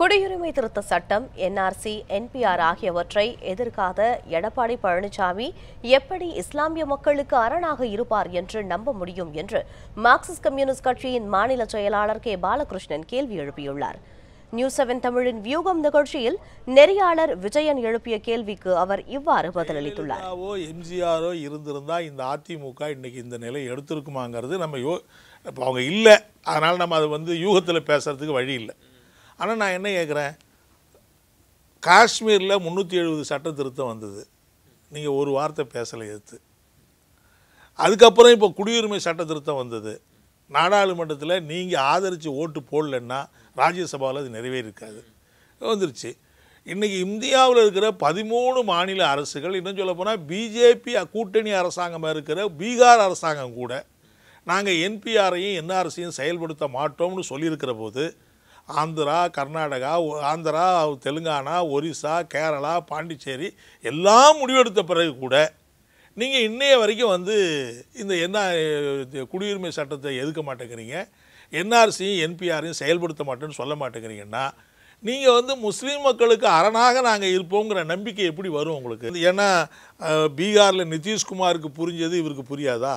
குடியுரிமை திருத்த சட்டம் என்ஆர்சி என்பிஆர் ஆகியவற்றை எதிர்க்காத எடப்பாடி பழனிசாமி எப்படி இஸ்லாமிய மக்களுக்கு அரணாக இருப்பார் என்று நம்ப முடியும் என்று மார்க்சிஸ்ட் கம்யூனிஸ்ட் கட்சியின் மாநில செயலாளர் கே பாலகிருஷ்ணன் கேள்வி எழுப்பியுள்ளார் நியூஸ் செவன் தமிழின் வியூகம் நிகழ்ச்சியில் நெறியாளர் விஜயன் எழுப்பிய கேள்விக்கு அவர் இவ்வாறு பதிலளித்துள்ளார் எம்ஜிஆரோ இருந்திருந்தா இந்த அதிமுக இன்னைக்கு இந்த நிலை எடுத்திருக்குமாங்கிறது நம்ம யோ அவங்க இல்லை அதனால நம்ம அது வந்து யூகத்தில் பேசுறதுக்கு வழி இல்லை ஆனால் நான் என்ன கேட்குறேன் காஷ்மீரில் முந்நூற்றி எழுபது சட்ட திருத்தம் வந்தது நீங்கள் ஒரு வார்த்தை பேசலை எடுத்து அதுக்கப்புறம் இப்போ குடியுரிமை சட்ட திருத்தம் வந்தது நாடாளுமன்றத்தில் நீங்கள் ஆதரித்து ஓட்டு போடலன்னா ராஜ்யசபாவில் அது நிறைவேறிருக்காது வந்துருச்சு இன்றைக்கி இந்தியாவில் இருக்கிற பதிமூணு மாநில அரசுகள் இன்னும் சொல்ல போனால் பிஜேபி கூட்டணி அரசாங்கமாக இருக்கிற பீகார் அரசாங்கம் கூட நாங்கள் என்பிஆரையும் என்ஆர்சியும் செயல்படுத்த மாட்டோம்னு சொல்லியிருக்கிற போது ஆந்திரா கர்நாடகா ஆந்திரா தெலுங்கானா ஒரிசா கேரளா பாண்டிச்சேரி எல்லாம் முடிவெடுத்த பிறகு கூட நீங்கள் இன்றைய வரைக்கும் வந்து இந்த என்ன குடியுரிமை சட்டத்தை எதுக்க மாட்டேங்கிறீங்க என்ஆர்சியும் என்பிஆரையும் செயல்படுத்த மாட்டேன்னு சொல்ல மாட்டேங்கிறீங்கன்னா நீங்கள் வந்து முஸ்லீம் மக்களுக்கு அரணாக நாங்கள் இருப்போங்கிற நம்பிக்கை எப்படி வரும் உங்களுக்கு ஏன்னா பீகாரில் நிதிஷ்குமாருக்கு புரிஞ்சது இவருக்கு புரியாதா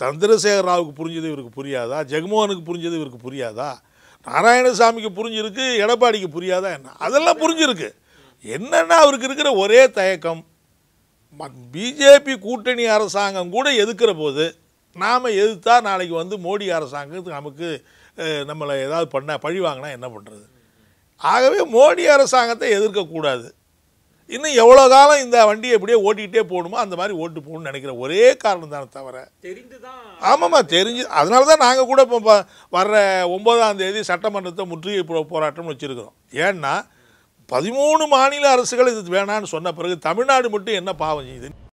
சந்திரசேகர் ராவுக்கு புரிஞ்சது இவருக்கு புரியாதா ஜெகமோகனுக்கு புரிஞ்சது இவருக்கு புரியாதா நாராயணசாமிக்கு புரிஞ்சிருக்கு எடப்பாடிக்கு புரியாதா என்ன அதெல்லாம் புரிஞ்சிருக்கு என்னென்னா அவருக்கு இருக்கிற ஒரே தயக்கம் பிஜேபி கூட்டணி அரசாங்கம் கூட எதுக்கிற போது நாம் எதிர்த்தா நாளைக்கு வந்து மோடி அரசாங்கத்துக்கு நமக்கு நம்மளை ஏதாவது பண்ண பழி வாங்கினா என்ன பண்ணுறது ஆகவே மோடி அரசாங்கத்தை எதிர்க்கக்கூடாது இன்னும் எவ்வளோ காலம் இந்த வண்டியை எப்படியே ஓட்டிக்கிட்டே போகணுமோ அந்த மாதிரி ஓட்டு போகணும்னு நினைக்கிற ஒரே காரணம் தானே தவிர ஆமாம்மா தெரிஞ்சு அதனால தான் நாங்கள் கூட இப்போ வர்ற ஒம்பதாம் தேதி சட்டமன்றத்தை முற்றுகை போராட்டம்னு வச்சுருக்கிறோம் ஏன்னா பதிமூணு மாநில அரசுகள் இது வேணான்னு சொன்ன பிறகு தமிழ்நாடு மட்டும் என்ன பாவம் செய்யுது